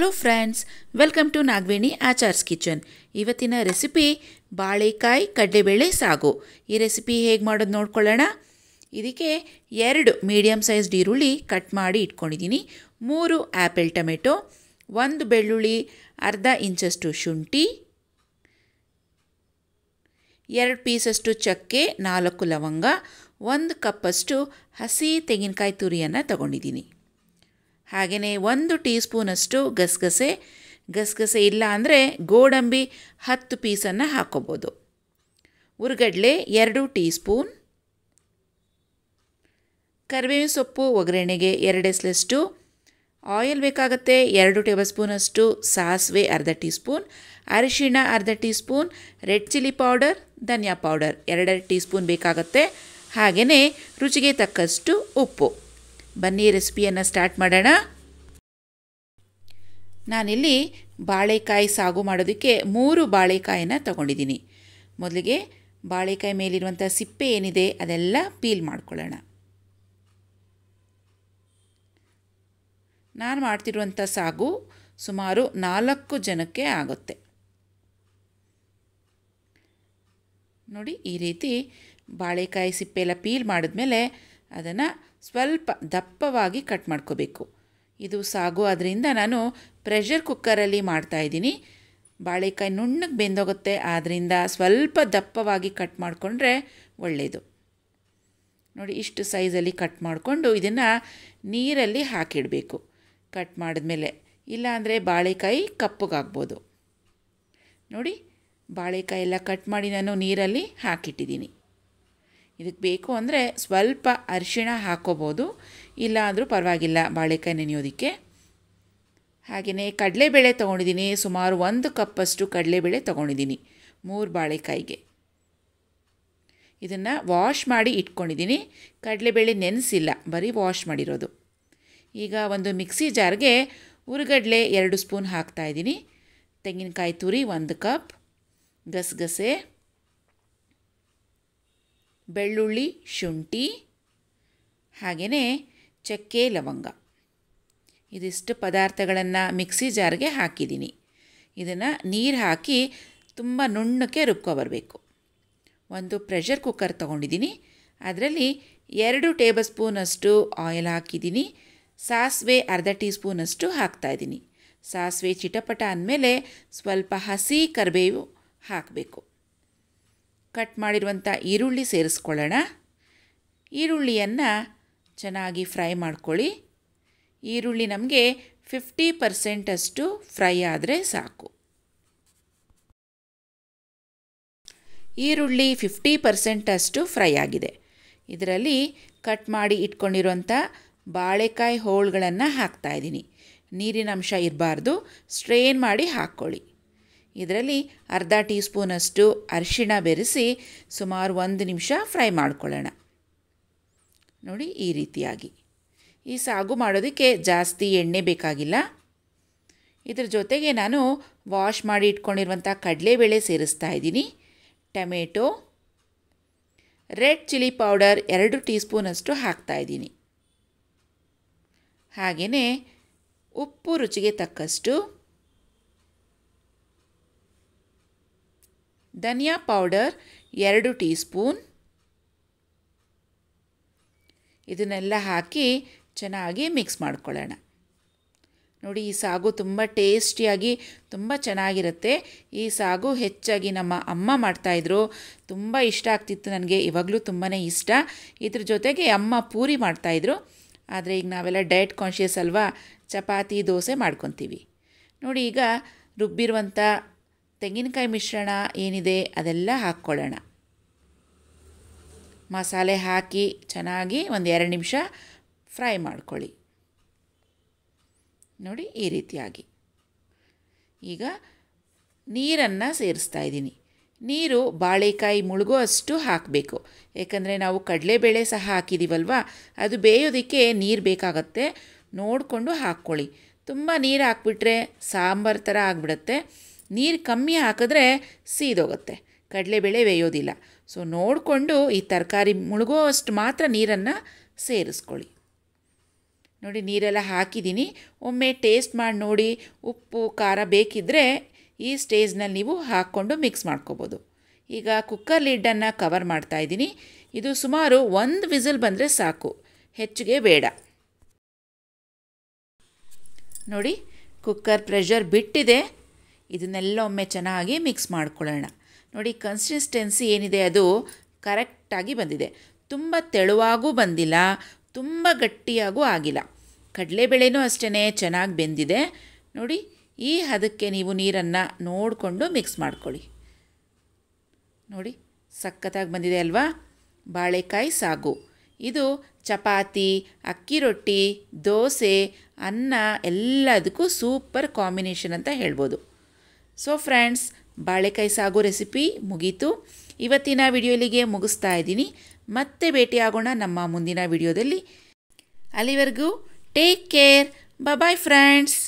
hello friends welcome to Nagaveni Achar's kitchen ಇವತ್ತಿನ recipe ಬಾಳೆಕಾಯಿ ಕಡಲೆಬೇಳೆ ಸಾಗು ಈ ರೆಸಿಪಿ ಹೇಗೆ ಮಾಡೋದು ನೋಡ್ಕೊಳ್ಳೋಣ ಇದಕ್ಕೆ ಎರಡು ಮೀಡಿಯಮ್ ಸೈಜ್ಡ್ ಈರುಳ್ಳಿ ಕಟ್ ಮಾಡಿ ಇಟ್ಕೊಂಡಿದ್ದೀನಿ ಮೂರು ಆ್ಯಪಲ್ ಟೊಮೆಟೊ ಒಂದು ಬೆಳ್ಳುಳ್ಳಿ ಅರ್ಧ ಇಂಚಷ್ಟು ಶುಂಠಿ ಎರಡು ಪೀಸಷ್ಟು ಚಕ್ಕೆ ನಾಲ್ಕು ಲವಂಗ ಒಂದು ಕಪ್ಪಷ್ಟು ಹಸಿ ತೆಂಗಿನಕಾಯಿ ತುರಿಯನ್ನು ತಗೊಂಡಿದ್ದೀನಿ ಹಾಗೆಯೇ ಒಂದು ಟೀ ಸ್ಪೂನಷ್ಟು ಗಸಗಸೆ ಗಸಗಸೆ ಇಲ್ಲ ಅಂದರೆ ಗೋಡಂಬಿ ಹತ್ತು ಪೀಸನ್ನು ಹಾಕೋಬೋದು ಉರ್ಗಡ್ಲೆ ಎರಡು ಟೀ ಸ್ಪೂನ್ ಕರಿಬೇವಿನ ಸೊಪ್ಪು ಒಗ್ಗರಣೆಗೆ ಎರಡೆಸ್ಲಷ್ಟು ಆಯಿಲ್ ಬೇಕಾಗುತ್ತೆ ಎರಡು ಟೇಬಲ್ ಸ್ಪೂನಷ್ಟು ಸಾಸಿವೆ ಅರ್ಧ ಟೀ ಸ್ಪೂನ್ ಅರಿಶಿಣ ಅರ್ಧ teaspoon red chilli powder ಧನಿಯಾ ಪೌಡರ್ ಎರಡೆರಡು ಟೀ ಸ್ಪೂನ್ ಬೇಕಾಗುತ್ತೆ ಹಾಗೆಯೇ ರುಚಿಗೆ ತಕ್ಕಷ್ಟು ಉಪ್ಪು ಬನ್ನಿ ರೆಸಿಪಿಯನ್ನು ಸ್ಟಾರ್ಟ್ ಮಾಡೋಣ ನಾನಿಲ್ಲಿ ಬಾಳೆಕಾಯಿ ಸಾಗು ಮಾಡೋದಕ್ಕೆ ಮೂರು ಬಾಳೆಕಾಯನ್ನು ತಗೊಂಡಿದ್ದೀನಿ ಮೊದಲಿಗೆ ಬಾಳೆಕಾಯಿ ಮೇಲಿರುವಂಥ ಸಿಪ್ಪೆ ಏನಿದೆ ಅದೆಲ್ಲ ಪೀಲ್ ಮಾಡ್ಕೊಳ್ಳೋಣ ನಾನು ಮಾಡ್ತಿರುವಂಥ ಸಾಗು ಸುಮಾರು ನಾಲ್ಕು ಜನಕ್ಕೆ ಆಗುತ್ತೆ ನೋಡಿ ಈ ರೀತಿ ಬಾಳೆಕಾಯಿ ಸಿಪ್ಪೆ ಎಲ್ಲ ಪೀಲ್ ಮಾಡಿದ್ಮೇಲೆ ಅದನ್ನು ಸ್ವಲ್ಪ ದಪ್ಪವಾಗಿ ಕಟ್ ಮಾಡ್ಕೋಬೇಕು ಇದು ಸಾಗು ಆದ್ದರಿಂದ ನಾನು ಪ್ರೆಷರ್ ಕುಕ್ಕರಲ್ಲಿ ಮಾಡ್ತಾಯಿದ್ದೀನಿ ಬಾಳೆಕಾಯಿ ನುಣ್ಣಗೆ ಬೆಂದೋಗುತ್ತೆ ಆದ್ದರಿಂದ ಸ್ವಲ್ಪ ದಪ್ಪವಾಗಿ ಕಟ್ ಮಾಡಿಕೊಂಡ್ರೆ ಒಳ್ಳೆಯದು ನೋಡಿ ಇಷ್ಟು ಸೈಜಲ್ಲಿ ಕಟ್ ಮಾಡಿಕೊಂಡು ಇದನ್ನು ನೀರಲ್ಲಿ ಹಾಕಿಡಬೇಕು ಕಟ್ ಮಾಡಿದ್ಮೇಲೆ ಇಲ್ಲಾಂದರೆ ಬಾಳೆಕಾಯಿ ಕಪ್ಪಗಾಗ್ಬೋದು ನೋಡಿ ಬಾಳೆಕಾಯಿ ಎಲ್ಲ ಕಟ್ ಮಾಡಿ ನಾನು ನೀರಲ್ಲಿ ಹಾಕಿಟ್ಟಿದ್ದೀನಿ ಇದಕ್ಕೆ ಬೇಕು ಅಂದರೆ ಸ್ವಲ್ಪ ಅರಿಶಿಣ ಹಾಕೋಬೋದು ಇಲ್ಲ ಅಂದರೂ ಪರವಾಗಿಲ್ಲ ಬಾಳೆಕಾಯಿ ನೆನೆಯೋದಕ್ಕೆ ಹಾಗೆಯೇ ಕಡಲೆಬೇಳೆ ತೊಗೊಂಡಿದ್ದೀನಿ ಸುಮಾರು ಒಂದು ಕಪ್ಪಷ್ಟು ಕಡಲೆಬೇಳೆ ತೊಗೊಂಡಿದ್ದೀನಿ ಮೂರು ಬಾಳೆಕಾಯಿಗೆ ಇದನ್ನು ವಾಶ್ ಮಾಡಿ ಇಟ್ಕೊಂಡಿದ್ದೀನಿ ಕಡಲೆಬೇಳೆ ನೆನೆಸಿಲ್ಲ ಬರೀ ವಾಶ್ ಮಾಡಿರೋದು ಈಗ ಒಂದು ಮಿಕ್ಸಿ ಜಾರ್ಗೆ ಉರುಗಡ್ಲೆ ಎರಡು ಸ್ಪೂನ್ ಹಾಕ್ತಾಯಿದ್ದೀನಿ ತೆಂಗಿನಕಾಯಿ ತುರಿ ಒಂದು ಕಪ್ ಗಸಗಸೆ ಬೆಳ್ಳುಳ್ಳಿ ಶುಂಠಿ ಹಾಗೆಯೇ ಚಕ್ಕೆ ಲವಂಗ ಇದಿಷ್ಟು ಪದಾರ್ಥಗಳನ್ನು ಮಿಕ್ಸಿ ಜಾರ್ಗೆ ಹಾಕಿದ್ದೀನಿ ಇದನ್ನು ನೀರು ಹಾಕಿ ತುಂಬ ನುಣ್ಣಕ್ಕೆ ರುಬ್ಕೊಬರಬೇಕು ಒಂದು ಪ್ರೆಷರ್ ಕುಕ್ಕರ್ ತೊಗೊಂಡಿದ್ದೀನಿ ಅದರಲ್ಲಿ ಎರಡು ಟೇಬಲ್ ಸ್ಪೂನಷ್ಟು ಆಯಿಲ್ ಹಾಕಿದ್ದೀನಿ ಸಾಸಿವೆ ಅರ್ಧ ಟೀ ಸ್ಪೂನಷ್ಟು ಹಾಕ್ತಾಯಿದ್ದೀನಿ ಸಾಸಿವೆ ಚಿಟಪಟ ಅಂದಮೇಲೆ ಸ್ವಲ್ಪ ಹಸಿ ಕರಿಬೇವು ಹಾಕಬೇಕು ಕಟ್ ಮಾಡಿರುವಂಥ ಈರುಳ್ಳಿ ಸೇರಿಸ್ಕೊಳ್ಳೋಣ ಈರುಳ್ಳಿಯನ್ನು ಚೆನ್ನಾಗಿ ಫ್ರೈ ಮಾಡ್ಕೊಳ್ಳಿ ಈರುಳ್ಳಿ ನಮಗೆ ಫಿಫ್ಟಿ ಪರ್ಸೆಂಟಷ್ಟು ಫ್ರೈ ಆದರೆ ಸಾಕು ಈರುಳ್ಳಿ ಫಿಫ್ಟಿ ಪರ್ಸೆಂಟಷ್ಟು ಫ್ರೈ ಆಗಿದೆ ಇದರಲ್ಲಿ ಕಟ್ ಮಾಡಿ ಇಟ್ಕೊಂಡಿರುವಂಥ ಬಾಳೆಕಾಯಿ ಹೋಳುಗಳನ್ನು ಹಾಕ್ತಾಯಿದ್ದೀನಿ ನೀರಿನ ಅಂಶ ಇರಬಾರ್ದು ಸ್ಟ್ರೇನ್ ಮಾಡಿ ಹಾಕ್ಕೊಳ್ಳಿ ಇದರಲ್ಲಿ ಅರ್ಧ ಟೀ ಸ್ಪೂನಷ್ಟು ಅರಿಶಿಣ ಬೆರೆಸಿ ಸುಮಾರು ಒಂದು ನಿಮಿಷ ಫ್ರೈ ಮಾಡ್ಕೊಳ್ಳೋಣ ನೋಡಿ ಈ ರೀತಿಯಾಗಿ ಈ ಸಾಗು ಮಾಡೋದಕ್ಕೆ ಜಾಸ್ತಿ ಎಣ್ಣೆ ಬೇಕಾಗಿಲ್ಲ ಇದ್ರ ಜೊತೆಗೆ ನಾನು ವಾಶ್ ಮಾಡಿ ಇಟ್ಕೊಂಡಿರುವಂಥ ಕಡಲೆಬೇಳೆ ಸೇರಿಸ್ತಾ ಇದ್ದೀನಿ ಟೊಮೆಟೊ ರೆಡ್ ಚಿಲ್ಲಿ ಪೌಡರ್ ಎರಡು ಟೀ ಸ್ಪೂನಷ್ಟು ಹಾಕ್ತಾಯಿದ್ದೀನಿ ಹಾಗೆಯೇ ಉಪ್ಪು ರುಚಿಗೆ ತಕ್ಕಷ್ಟು ಧನಿಯಾ ಪೌಡರ್ ಎರಡು ಟೀ ಸ್ಪೂನ್ ಇದನ್ನೆಲ್ಲ ಹಾಕಿ ಚೆನ್ನಾಗಿ ಮಿಕ್ಸ್ ಮಾಡ್ಕೊಳ್ಳೋಣ ನೋಡಿ ಈ ಸಾಗು ತುಂಬ ಟೇಸ್ಟಿಯಾಗಿ ತುಂಬ ಚೆನ್ನಾಗಿರುತ್ತೆ ಈ ಸಾಗು ಹೆಚ್ಚಾಗಿ ನಮ್ಮ ಅಮ್ಮ ಮಾಡ್ತಾಯಿದ್ರು ತುಂಬ ಇಷ್ಟ ಆಗ್ತಿತ್ತು ನನಗೆ ಇವಾಗಲೂ ತುಂಬಾ ಇಷ್ಟ ಇದ್ರ ಜೊತೆಗೆ ಅಮ್ಮ ಪೂರಿ ಮಾಡ್ತಾಯಿದ್ರು ಆದರೆ ಈಗ ನಾವೆಲ್ಲ ಡಯಟ್ ಕಾನ್ಷಿಯಸ್ ಅಲ್ವಾ ಚಪಾತಿ ದೋಸೆ ಮಾಡ್ಕೊತೀವಿ ನೋಡಿ ಈಗ ರುಬ್ಬಿರುವಂಥ ತೆಂಗಿನಕಾಯಿ ಮಿಶ್ರಣ ಏನಿದೆ ಅದೆಲ್ಲ ಹಾಕ್ಕೊಳ್ಳೋಣ ಮಸಾಲೆ ಹಾಕಿ ಚೆನ್ನಾಗಿ ಒಂದು ಎರಡು ನಿಮಿಷ ಫ್ರೈ ಮಾಡ್ಕೊಳ್ಳಿ ನೋಡಿ ಈ ರೀತಿಯಾಗಿ ಈಗ ನೀರನ್ನು ಸೇರಿಸ್ತಾ ಇದ್ದೀನಿ ನೀರು ಬಾಳೆಕಾಯಿ ಮುಳುಗೋ ಅಷ್ಟು ಹಾಕಬೇಕು ಏಕೆಂದರೆ ನಾವು ಕಡಲೆಬೇಳೆ ಸಹ ಹಾಕಿದ್ದೀವಲ್ವ ಅದು ಬೇಯೋದಕ್ಕೆ ನೀರು ಬೇಕಾಗತ್ತೆ ನೋಡಿಕೊಂಡು ಹಾಕ್ಕೊಳ್ಳಿ ತುಂಬ ನೀರು ಹಾಕ್ಬಿಟ್ರೆ ಸಾಂಬಾರು ಥರ ಆಗಿಬಿಡತ್ತೆ ನೀರು ಕಮ್ಮಿ ಹಾಕಿದ್ರೆ ಸೀದೋಗುತ್ತೆ ಬೆಳೆ ಬೇಯೋದಿಲ್ಲ ಸೊ ನೋಡಿಕೊಂಡು ಈ ತರಕಾರಿ ಮುಳುಗೋವಷ್ಟು ಮಾತ್ರ ನೀರನ್ನು ಸೇರಿಸ್ಕೊಳ್ಳಿ ನೋಡಿ ನೀರೆಲ್ಲ ಹಾಕಿದ್ದೀನಿ ಒಮ್ಮೆ ಟೇಸ್ಟ್ ಮಾಡಿ ನೋಡಿ ಉಪ್ಪು ಖಾರ ಬೇಕಿದ್ದರೆ ಈ ಸ್ಟೇಜ್ನಲ್ಲಿ ನೀವು ಹಾಕ್ಕೊಂಡು ಮಿಕ್ಸ್ ಮಾಡ್ಕೋಬೋದು ಈಗ ಕುಕ್ಕರ್ ಲಿಡ್ಡನ್ನು ಕವರ್ ಮಾಡ್ತಾ ಇದು ಸುಮಾರು ಒಂದು ವಿಸಿಲ್ ಬಂದರೆ ಸಾಕು ಹೆಚ್ಚಿಗೆ ಬೇಡ ನೋಡಿ ಕುಕ್ಕರ್ ಪ್ರೆಷರ್ ಬಿಟ್ಟಿದೆ ಇದನ್ನೆಲ್ಲ ಒಮ್ಮೆ ಚೆನ್ನಾಗಿ ಮಿಕ್ಸ್ ಮಾಡ್ಕೊಳ್ಳೋಣ ನೋಡಿ ಕನ್ಸಿಸ್ಟೆನ್ಸಿ ಏನಿದೆ ಅದು ಕರೆಕ್ಟಾಗಿ ಬಂದಿದೆ ತುಂಬ ತೆಳುವಾಗೂ ಬಂದಿಲ್ಲ ತುಂಬ ಗಟ್ಟಿಯಾಗೂ ಆಗಿಲ್ಲ ಕಡಲೆಬೇಳೆನೂ ಅಷ್ಟೇ ಚೆನ್ನಾಗಿ ಬೆಂದಿದೆ ನೋಡಿ ಈ ಹದಕ್ಕೆ ನೀವು ನೀರನ್ನು ನೋಡಿಕೊಂಡು ಮಿಕ್ಸ್ ಮಾಡ್ಕೊಳ್ಳಿ ನೋಡಿ ಸಖತ್ತಾಗಿ ಬಂದಿದೆ ಅಲ್ವಾ ಬಾಳೆಕಾಯಿ ಸಾಗು ಇದು ಚಪಾತಿ ಅಕ್ಕಿ ರೊಟ್ಟಿ ದೋಸೆ ಅನ್ನ ಎಲ್ಲದಕ್ಕೂ ಸೂಪರ್ ಕಾಂಬಿನೇಷನ್ ಅಂತ ಹೇಳ್ಬೋದು ಸೊ ಫ್ರೆಂಡ್ಸ್ ಬಾಳೆಕಾಯಿ ಸಾಗು ರೆಸಿಪಿ ಮುಗೀತು ಇವತ್ತಿನ ವಿಡಿಯೋ ಇಲ್ಲಿಗೆ ಮುಗಿಸ್ತಾ ಇದ್ದೀನಿ ಮತ್ತೆ ಭೇಟಿಯಾಗೋಣ ನಮ್ಮ ಮುಂದಿನ ವಿಡಿಯೋದಲ್ಲಿ ಅಲ್ಲಿವರೆಗೂ ಟೇಕ್ ಕೇರ್ ಬಾಯ್ ಫ್ರೆಂಡ್ಸ್